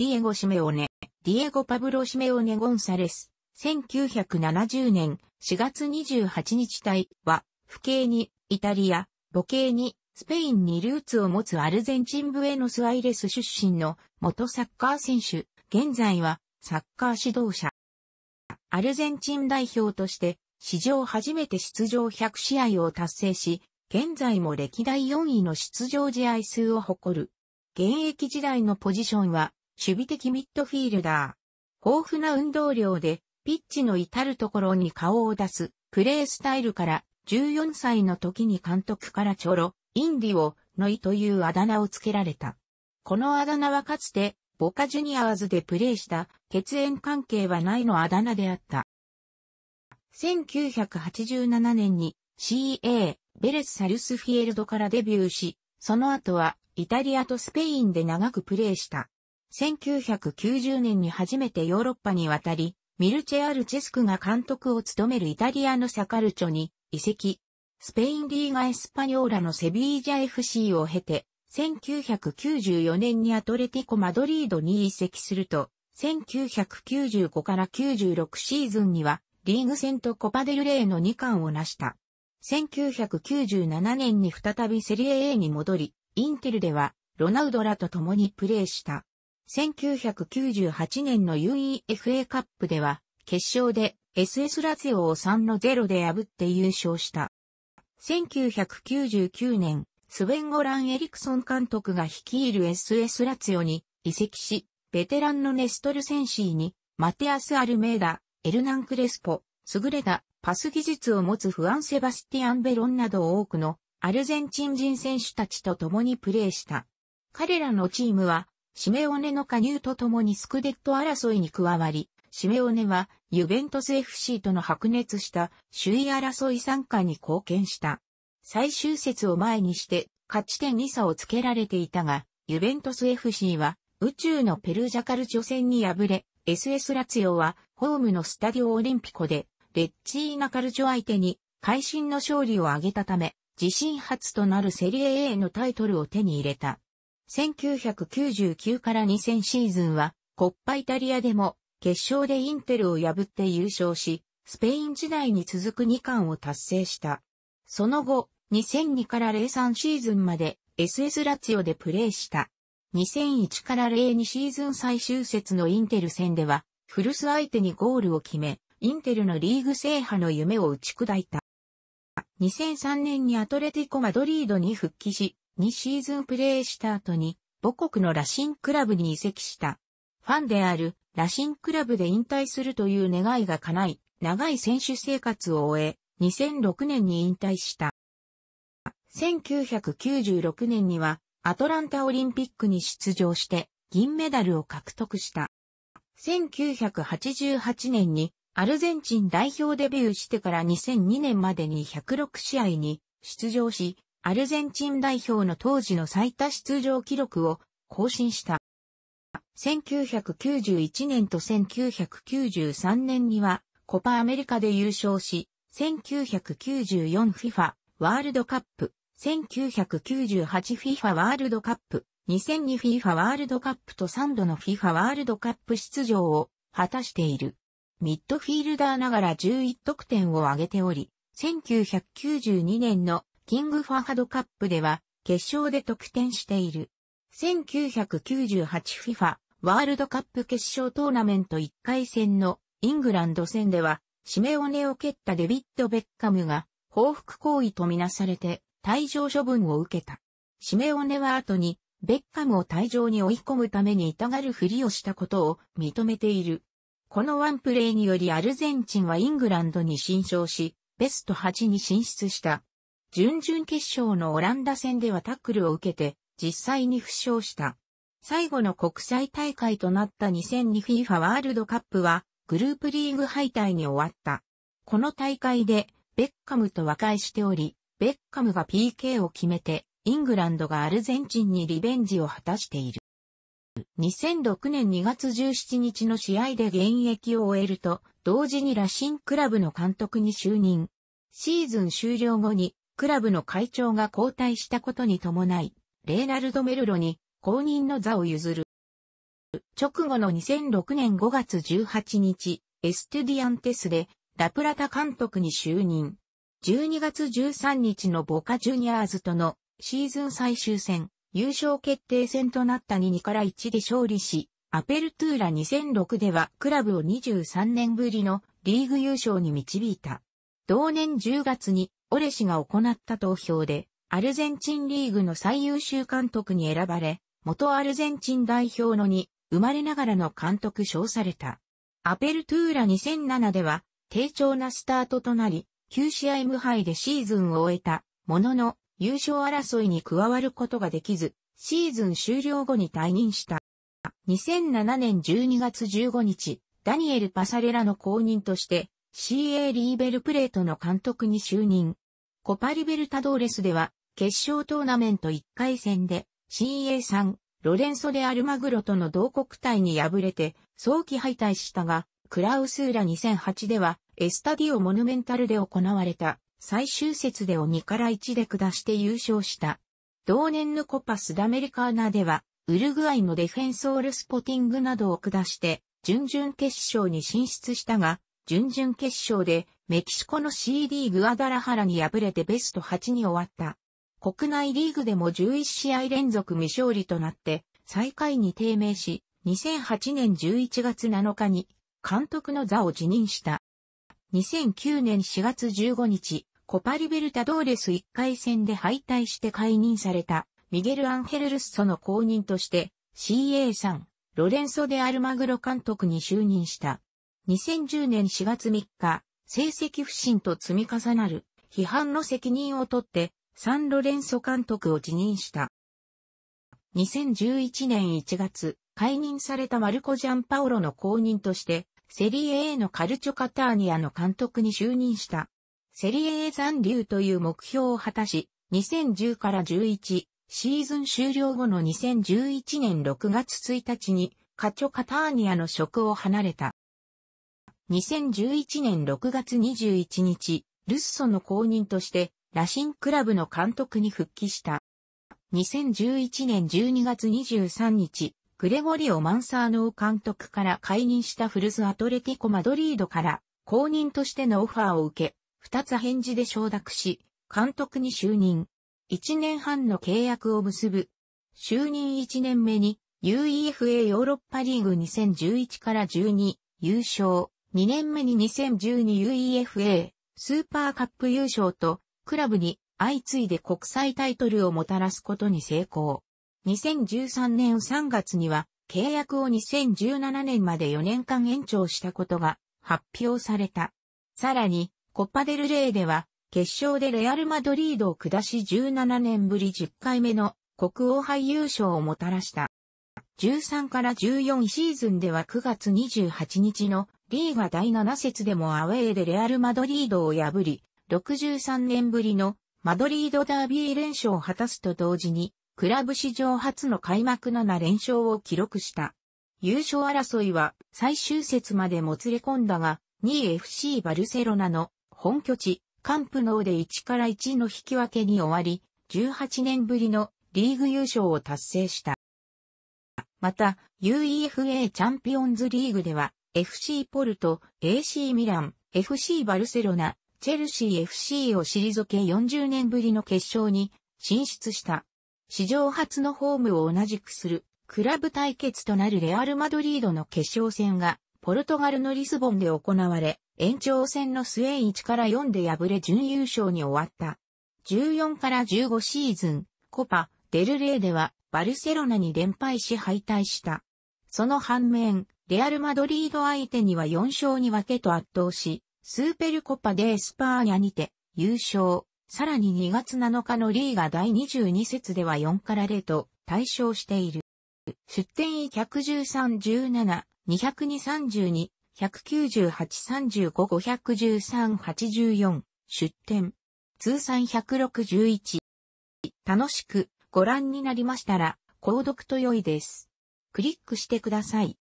ディエゴ・シメオネ、ディエゴ・パブロ・シメオネ・ゴンサレス、1970年4月28日帯は、不系にイタリア、母系にスペインにルーツを持つアルゼンチンブエノスアイレス出身の元サッカー選手、現在はサッカー指導者。アルゼンチン代表として史上初めて出場100試合を達成し、現在も歴代4位の出場試合数を誇る。現役時代のポジションは守備的ミッドフィールダー。豊富な運動量で、ピッチの至るところに顔を出す、プレースタイルから、14歳の時に監督からチョロ、インディオ、ノイというあだ名を付けられた。このあだ名はかつて、ボカジュニアーズでプレーした、血縁関係はないのあだ名であった。1987年に CA、ベレス・サルスフィールドからデビューし、その後はイタリアとスペインで長くプレーした。1990年に初めてヨーロッパに渡り、ミルチェ・アルチェスクが監督を務めるイタリアのサカルチョに移籍。スペインリーガ・エスパニョーラのセビージャ FC を経て、1994年にアトレティコ・マドリードに移籍すると、1995から96シーズンには、リーグ戦とコパデルレーの2冠を成した。1997年に再びセリエ A に戻り、インテルでは、ロナウドらと共にプレーした。1998年の UEFA カップでは、決勝で SS ラツィオを3の0で破って優勝した。1999年、スベンゴラン・エリクソン監督が率いる SS ラツィオに移籍し、ベテランのネストル・センシーに、マテアス・アルメーダ、エルナン・クレスポ、優れたパス技術を持つフアン・セバスティアン・ベロンなど多くのアルゼンチン人選手たちと共にプレーした。彼らのチームはシメオネの加入とともにスクデット争いに加わり、シメオネはユベントス FC との白熱した首位争い参加に貢献した。最終節を前にして勝ち点2差をつけられていたが、ユベントス FC は宇宙のペルジャカル女ョ戦に敗れ、SS ラツヨはホームのスタディオオリンピコでレッチーナカルジョ相手に会心の勝利を挙げたため、自身初となるセリエ A のタイトルを手に入れた。1999から2000シーズンは、コッパイタリアでも、決勝でインテルを破って優勝し、スペイン時代に続く2冠を達成した。その後、2002から03シーズンまで SS ラツィオでプレーした。2001から02シーズン最終節のインテル戦では、古巣相手にゴールを決め、インテルのリーグ制覇の夢を打ち砕いた。2003年にアトレティコ・マドリードに復帰し、2シーズンプレーした後に、母国の羅針クラブに移籍した。ファンである羅針クラブで引退するという願いが叶い、長い選手生活を終え、2006年に引退した。1996年にはアトランタオリンピックに出場して銀メダルを獲得した。1988年にアルゼンチン代表デビューしてから2002年までに106試合に出場し、アルゼンチン代表の当時の最多出場記録を更新した。1991年と1993年にはコパアメリカで優勝し、1994FIFA ワールドカップ、1998FIFA ワールドカップ、2002FIFA ワールドカップと3度の FIFA ワールドカップ出場を果たしている。ミッドフィールダーながら11得点を挙げており、1992年のキングファハドカップでは、決勝で得点している。1998FIFA ワールドカップ決勝トーナメント1回戦のイングランド戦では、シメオネを蹴ったデビッド・ベッカムが報復行為とみなされて退場処分を受けた。シメオネは後にベッカムを退場に追い込むために痛がるふりをしたことを認めている。このワンプレーによりアルゼンチンはイングランドに新勝し、ベスト8に進出した。準々決勝のオランダ戦ではタックルを受けて、実際に負傷した。最後の国際大会となった 2002FIFA ワールドカップは、グループリーグ敗退に終わった。この大会で、ベッカムと和解しており、ベッカムが PK を決めて、イングランドがアルゼンチンにリベンジを果たしている。2006年2月17日の試合で現役を終えると、同時に羅ンクラブの監督に就任。シーズン終了後にクラブの会長が交代したことに伴い、レーナルド・メルロに後任の座を譲る。直後の2006年5月18日、エステディアンテスでラプラタ監督に就任。12月13日のボカジュニアーズとのシーズン最終戦、優勝決定戦となった2 2から1で勝利し、アペルトゥーラ2006ではクラブを23年ぶりのリーグ優勝に導いた。同年10月にオレ氏が行った投票で、アルゼンチンリーグの最優秀監督に選ばれ、元アルゼンチン代表のに、生まれながらの監督称された。アペルトゥーラ2007では、低調なスタートとなり、9試合無敗でシーズンを終えた、ものの、優勝争いに加わることができず、シーズン終了後に退任した。2007年12月15日、ダニエル・パサレラの後任として、CA リーベルプレートの監督に就任。コパリベルタドーレスでは、決勝トーナメント1回戦で CA3、ロレンソでアルマグロとの同国体に敗れて、早期敗退したが、クラウスーラ2008では、エスタディオモニュメンタルで行われた、最終節でを2から1で下して優勝した。同年のコパスダメリカーナでは、ウルグアイのデフェンソールスポティングなどを下して、準々決勝に進出したが、準々決勝でメキシコの CD グアダラハラに敗れてベスト8に終わった。国内リーグでも11試合連続未勝利となって最下位に低迷し、2008年11月7日に監督の座を辞任した。2009年4月15日、コパリベルタドーレス1回戦で敗退して解任されたミゲル・アンヘル・ルッソの後任として CA さん、ロレンソ・デ・アルマグロ監督に就任した。2010年4月3日、成績不振と積み重なる批判の責任を取ってサンロレンソ監督を辞任した。2011年1月、解任されたマルコ・ジャンパオロの後任として、セリエ A のカルチョ・カターニアの監督に就任した。セリエ A 残留という目標を果たし、2010から11、シーズン終了後の2011年6月1日に、カチョ・カターニアの職を離れた。2011年6月21日、ルッソの後任として、ラシンクラブの監督に復帰した。2011年12月23日、グレゴリオ・マンサーノー監督から解任したフルズ・アトレティコ・マドリードから公認としてのオファーを受け、二つ返事で承諾し、監督に就任。一年半の契約を結ぶ。就任一年目に UEFA ヨーロッパリーグ2011から12優勝。2年目に 2012UEFA スーパーカップ優勝と、クラブに相次いで国際タイトルをもたらすことに成功。2013年3月には、契約を2017年まで4年間延長したことが発表された。さらに、コッパデルレーでは、決勝でレアル・マドリードを下し17年ぶり10回目の国王杯優勝をもたらした。13から14シーズンでは9月28日のリーが第7節でもアウェーでレアル・マドリードを破り、63年ぶりのマドリードダービー連勝を果たすと同時に、クラブ史上初の開幕7連勝を記録した。優勝争いは最終節までもつれ込んだが、2位 FC バルセロナの本拠地、カンプノーで1から1の引き分けに終わり、18年ぶりのリーグ優勝を達成した。また、UEFA チャンピオンズリーグでは、FC ポルト、AC ミラン、FC バルセロナ、チェルシー FC を退け40年ぶりの決勝に進出した。史上初のホームを同じくする、クラブ対決となるレアル・マドリードの決勝戦が、ポルトガルのリスボンで行われ、延長戦の末1から4で敗れ準優勝に終わった。14から15シーズン、コパ、デルレーでは、バルセロナに連敗し敗退した。その反面、レアル・マドリード相手には4勝に分けと圧倒し、スーペルコパデ・ー・スパーニャにて優勝。さらに2月7日のリーガ第22節では4から0と対象している。出展位11317、2 0 2 3 2 1 9 8 3 5 5 1 3 8 4出展通算161。楽しくご覧になりましたら、購読と良いです。クリックしてください。